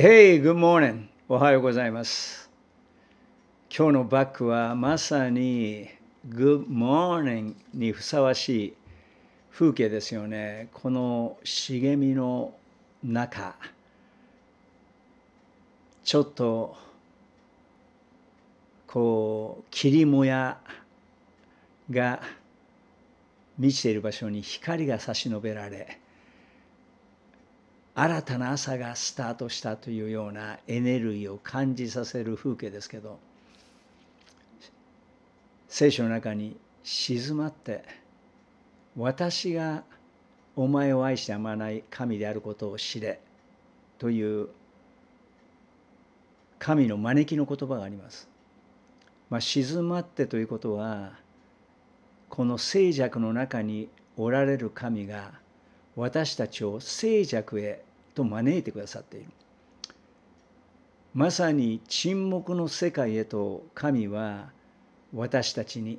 Hey, good morning. おはようございます。今日のバックはまさに Good morning にふさわしい風景ですよね。この茂みの中、ちょっとこう霧もやが満ちている場所に光が差し伸べられ、新たな朝がスタートしたというようなエネルギーを感じさせる風景ですけど聖書の中に静まって私がお前を愛してやまない神であることを知れという神の招きの言葉があります。まあ、静まってということはこの静寂の中におられる神が私たちを静寂へと招いてくださっているまさに沈黙の世界へと神は私たちに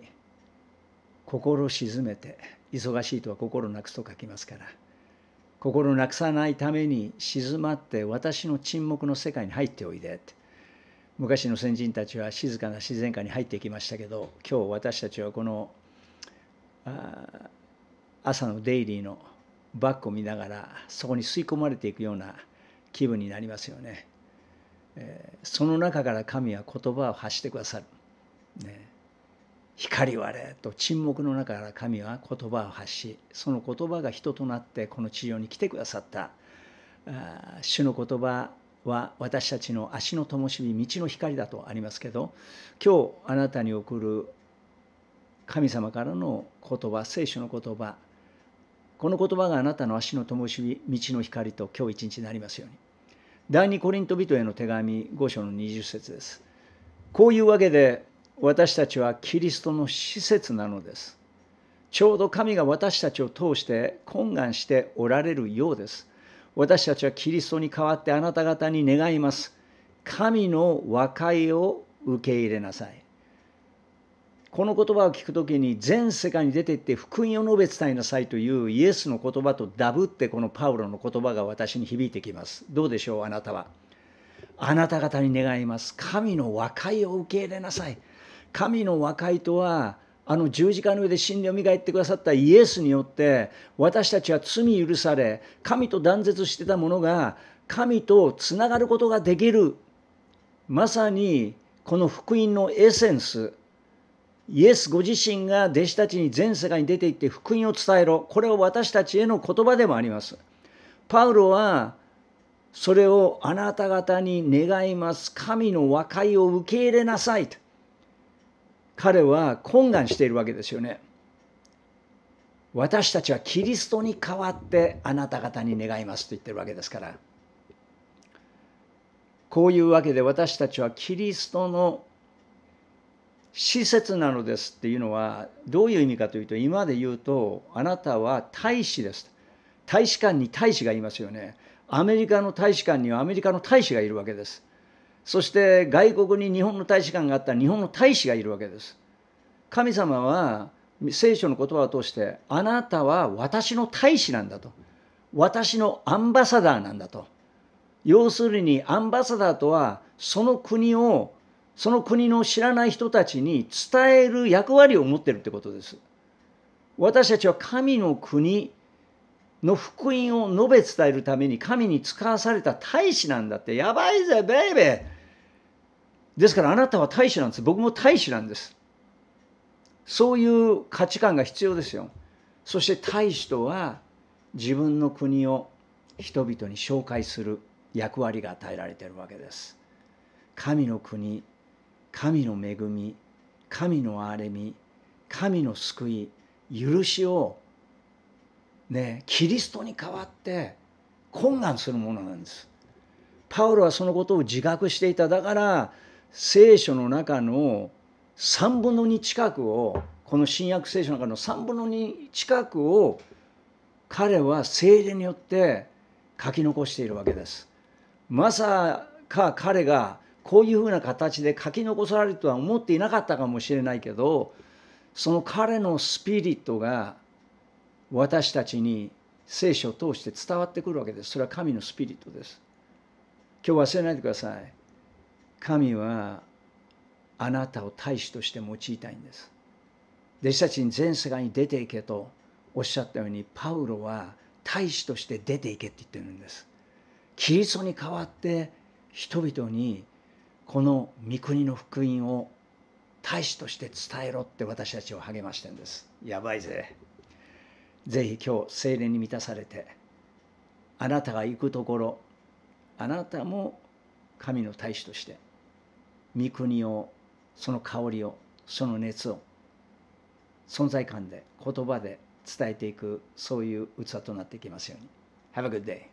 心静めて忙しいとは心なくすと書きますから心なくさないために静まって私の沈黙の世界に入っておいでって昔の先人たちは静かな自然界に入っていきましたけど今日私たちはこの朝のデイリーのバックを見ながらそこに吸い込まれていくような気分になりますよね。えー、その中から神は言葉を発してくださる。ね、光はれと沈黙の中から神は言葉を発しその言葉が人となってこの地上に来てくださった主の言葉は私たちの足の灯火道の光だとありますけど今日あなたに送る神様からの言葉聖書の言葉この言葉があなたの足の灯し道の光と今日一日になりますように。第2コリント人への手紙5章の20節です。こういうわけで私たちはキリストの施設なのです。ちょうど神が私たちを通して懇願しておられるようです。私たちはキリストに代わってあなた方に願います。神の和解を受け入れなさい。この言葉を聞く時に全世界に出ていって福音を述べ伝えなさいというイエスの言葉とダブってこのパウロの言葉が私に響いてきます。どうでしょうあなたは。あなた方に願います。神の和解を受け入れなさい。神の和解とはあの十字架の上で死んで蘇ってくださったイエスによって私たちは罪許され神と断絶してたものが神とつながることができるまさにこの福音のエッセンスイエスご自身が弟子たちに全世界に出て行って福音を伝えろこれを私たちへの言葉でもありますパウロはそれをあなた方に願います神の和解を受け入れなさいと彼は懇願しているわけですよね私たちはキリストに代わってあなた方に願いますと言ってるわけですからこういうわけで私たちはキリストの施設なのですっていうのはどういう意味かというと今で言うとあなたは大使です大使館に大使がいますよねアメリカの大使館にはアメリカの大使がいるわけですそして外国に日本の大使館があったら日本の大使がいるわけです神様は聖書の言葉を通してあなたは私の大使なんだと私のアンバサダーなんだと要するにアンバサダーとはその国をその国の知らない人たちに伝える役割を持ってるってことです。私たちは神の国の福音を述べ伝えるために神に使わされた大使なんだって。やばいぜ、ベイベーですからあなたは大使なんです。僕も大使なんです。そういう価値観が必要ですよ。そして大使とは自分の国を人々に紹介する役割が与えられているわけです。神の国神の恵み神の憐れみ神の救い許しをねキリストに代わって懇願するものなんです。パウロはそのことを自覚していただから聖書の中の3分の2近くをこの新約聖書の中の3分の2近くを彼は聖霊によって書き残しているわけです。まさか彼がこういうふうな形で書き残されるとは思っていなかったかもしれないけどその彼のスピリットが私たちに聖書を通して伝わってくるわけです。それは神のスピリットです。今日忘れないでください。神はあなたを大使として用いたいんです。弟子たちに全世界に出ていけとおっしゃったようにパウロは大使として出ていけって言ってるんです。キリストに代わって人々にこの御国の福音を大使として伝えろって私たちを励ましてんですやばいぜぜひ今日精霊に満たされてあなたが行くところあなたも神の大使として御国をその香りをその熱を存在感で言葉で伝えていくそういう器となっていきますように Have a good day